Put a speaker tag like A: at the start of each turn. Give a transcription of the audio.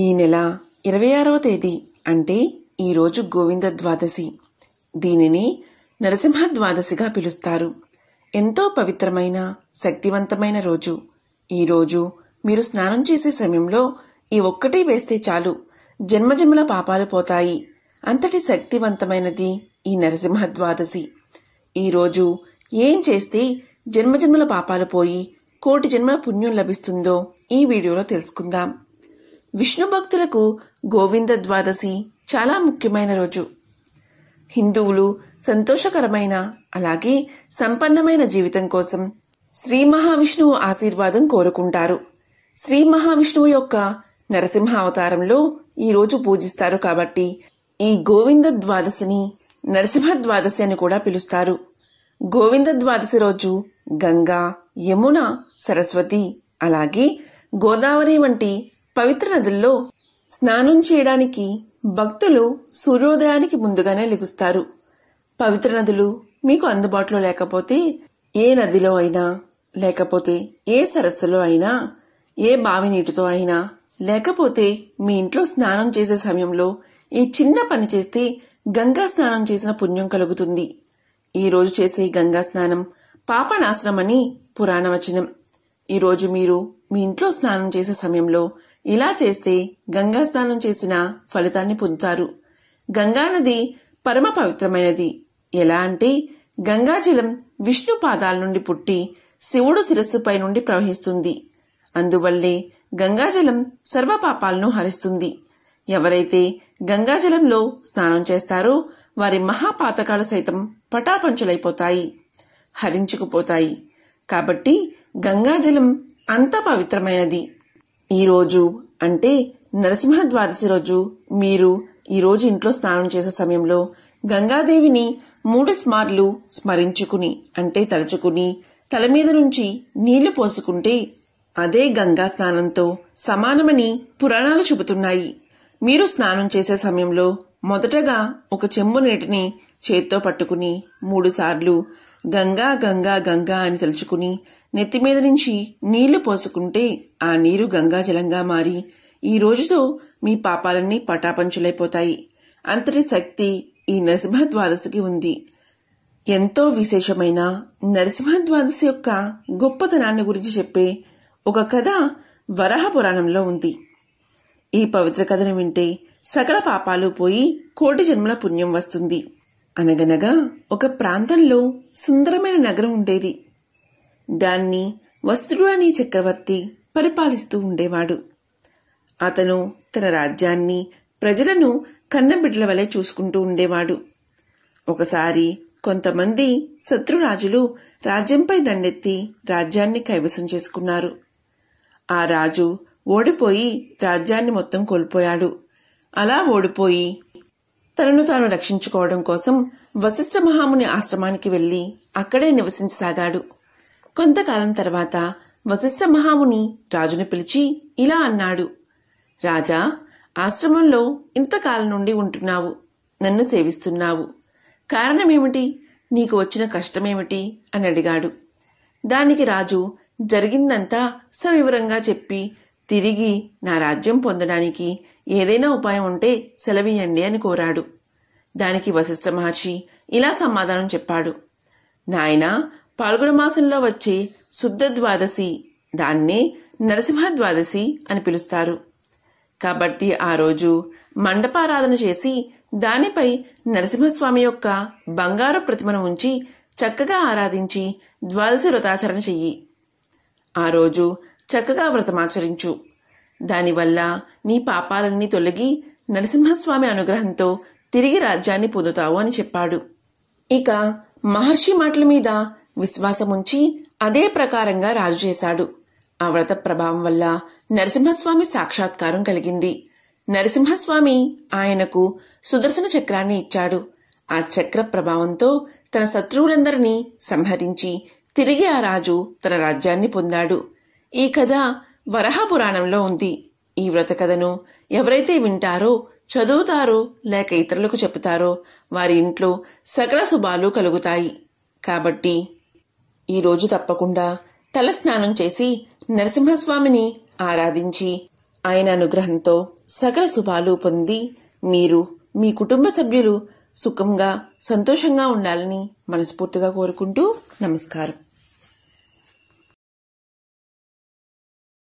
A: ఈ నెల ఇరవై ఆరవ తేదీ అంటే ఈరోజు గోవింద ద్వాదశి దీనిని నరసింహ ద్వాదశిగా పిలుస్తారు ఎంతో పవిత్రమైన శక్తివంతమైన రోజు ఈరోజు మీరు స్నానం చేసే సమయంలో ఈ ఒక్కటి వేస్తే చాలు జన్మజన్మల పాపాలు పోతాయి అంతటి శక్తివంతమైనది ఈ నరసింహ ద్వాదశి ఈరోజు ఏం చేస్తే జన్మజన్మల పాపాలు పోయి కోటి జన్మల పుణ్యం లభిస్తుందో ఈ వీడియోలో తెలుసుకుందాం విష్ణు భక్తులకు గోవింద ద్వాదశి చాలా ముఖ్యమైన రోజు హిందువులు సంతోషకరమైన అలాగే సంపన్నమైన జీవితం కోసం శ్రీ మహావిష్ణువు ఆశీర్వాదం కోరుకుంటారు శ్రీ మహావిష్ణువు యొక్క నరసింహ అవతారంలో ఈరోజు పూజిస్తారు కాబట్టి ఈ గోవింద ద్వాదశిని నరసింహ ద్వాదశి అని కూడా పిలుస్తారు గోవింద ద్వాదశి రోజు గంగా యమున సరస్వతి అలాగే గోదావరి వంటి పవిత్ర నదుల్లో స్నానం చేయడానికి భక్తులు సూర్యోదయానికి ముందుగానే లెగుస్తారు పవిత్ర నదులు మీకు అందుబాటులో లేకపోతే ఏ నదిలో అయినా లేకపోతే ఏ సరస్సులో అయినా ఏ బావి నీటితో అయినా లేకపోతే మీ ఇంట్లో స్నానం చేసే సమయంలో ఈ చిన్న పని చేస్తే గంగా స్నానం చేసిన పుణ్యం కలుగుతుంది ఈరోజు చేసే గంగా స్నానం పాపనాశనమని పురాణవచనం ఈరోజు మీరు మీ ఇంట్లో స్నానం చేసే సమయంలో ఇలా చేస్తే గంగా స్నానం చేసిన ఫలితాన్ని పొందుతారు గంగానది పరమ పవిత్రమైనది ఎలా అంటే గంగాజలం విష్ణు పాదాల నుండి పుట్టి శివుడు శిరస్సుపై నుండి ప్రవహిస్తుంది అందువల్లే గంగాజలం సర్వపాపాలను హరిస్తుంది ఎవరైతే గంగాజలంలో స్నానం చేస్తారో వారి మహాపాతకాలు సైతం పటాపంచులైపోతాయి హరించుకుపోతాయి కాబట్టి గంగాజలం అంత పవిత్రమైనది ఈరోజు అంటే నరసింహ ద్వాదశి రోజు మీరు ఈరోజు ఇంట్లో స్నానం చేసే సమయంలో గంగాదేవిని మూడు స్మార్లు స్మరించుకుని అంటే తలుచుకుని తల మీద నుంచి నీళ్లు పోసుకుంటే అదే గంగా స్నానంతో సమానమని పురాణాలు చెబుతున్నాయి మీరు స్నానం చేసే సమయంలో మొదటగా ఒక చెంబు నీటిని చేత్తో పట్టుకుని మూడుసార్లు గంగా గంగా గంగా అని తలుచుకుని నెత్తిమీద నుంచి నీళ్లు పోసుకుంటే ఆ నీరు గంగా జలంగా మారి ఈ రోజుతో మీ పాపాలన్నీ పటాపంచులైపోతాయి అంతటి శక్తి ఈ నరసింహ ద్వాదశికి ఉంది ఎంతో విశేషమైన నరసింహ ద్వాదశి యొక్క గొప్పతనాన్ని గురించి చెప్పే ఒక కథ వరహ పురాణంలో ఉంది ఈ పవిత్ర కథను వింటే సకల పాపాలు పోయి కోటి జన్మల పుణ్యం వస్తుంది అనగనగా ఒక ప్రాంతంలో సుందరమైన నగరం ఉండేది దాన్ని వస్త్రుడు అనే చక్రవర్తి పరిపాలిస్తూ ఉండేవాడు అతను తన రాజ్యాన్ని ప్రజలను కన్నబిడ్డల వలె చూసుకుంటూ ఉండేవాడు ఒకసారి కొంతమంది శత్రురాజులు రాజ్యంపై దండెత్తి రాజ్యాన్ని కైవసం చేసుకున్నారు ఆ రాజు ఓడిపోయి రాజ్యాన్ని మొత్తం కోల్పోయాడు అలా ఓడిపోయి తనను తాను రక్షించుకోవడం కోసం వశిష్ఠ మహాముని ఆశ్రమానికి వెళ్లి అక్కడే నివసించసాగాడు కొంతకాలం తర్వాత వశిష్ఠ మహాముని రాజును పిలిచి ఇలా అన్నాడు రాజా ఆశ్రమంలో ఇంతకాలం నుండి ఉంటున్నావు నన్ను సేవిస్తున్నావు కారణమేమిటి నీకు వచ్చిన కష్టమేమిటి అని అడిగాడు దానికి రాజు జరిగిందంతా సవివరంగా చెప్పి తిరిగి నా రాజ్యం పొందడానికి ఏదైనా ఉపాయం ఉంటే సెలవియండి అని కోరాడు దానికి వశిష్ఠ మహర్షి ఇలా సమాధానం చెప్పాడు నాయన పాల్గొన మాసంలో వచ్చే శుద్ధ ద్వాదశి దాన్నే నరసింహ ద్వాదశి అని పిలుస్తారు కాబట్టి ఆ రోజు మండపారాధన చేసి దానిపై నరసింహస్వామి యొక్క బంగారు ప్రతిమను ఉంచి చక్కగా ఆరాధించి ద్వాదశి వ్రతాచరణ చెయ్యి ఆ రోజు చక్కగా వ్రతమాచరించు దానివల్ల నీ పాపాలన్నీ తొలగి నరసింహస్వామి అనుగ్రహంతో తిరిగి రాజ్యాన్ని పొందుతావు అని చెప్పాడు ఇక మహర్షి మాటల మీద విశ్వాసముంచి అదే ప్రకారంగా రాజు చేశాడు ఆ వ్రత ప్రభావం వల్ల నరసింహస్వామి సాక్షాత్కారం కలిగింది నరసింహస్వామి ఆయనకు సుదర్శన చక్రాన్ని ఇచ్చాడు ఆ చక్ర ప్రభావంతో తన శత్రువులందరినీ సంహరించి తిరిగి ఆ రాజు తన రాజ్యాన్ని పొందాడు ఈ కథ వరహపురాణంలో పురాణంలో ఉంది ఈ వ్రత కథను ఎవరైతే వింటారో చదువుతారో లేక ఇతరులకు చెబుతారో వారి ఇంట్లో సకల శుభాలు కలుగుతాయి కాబట్టి ఈరోజు తప్పకుండా తలస్నానం చేసి నరసింహస్వామిని ఆరాధించి ఆయన అనుగ్రహంతో సకల శుభాలు పొంది మీరు మీ కుటుంబ సభ్యులు సుఖంగా సంతోషంగా ఉండాలని మనస్ఫూర్తిగా కోరుకుంటూ నమస్కారం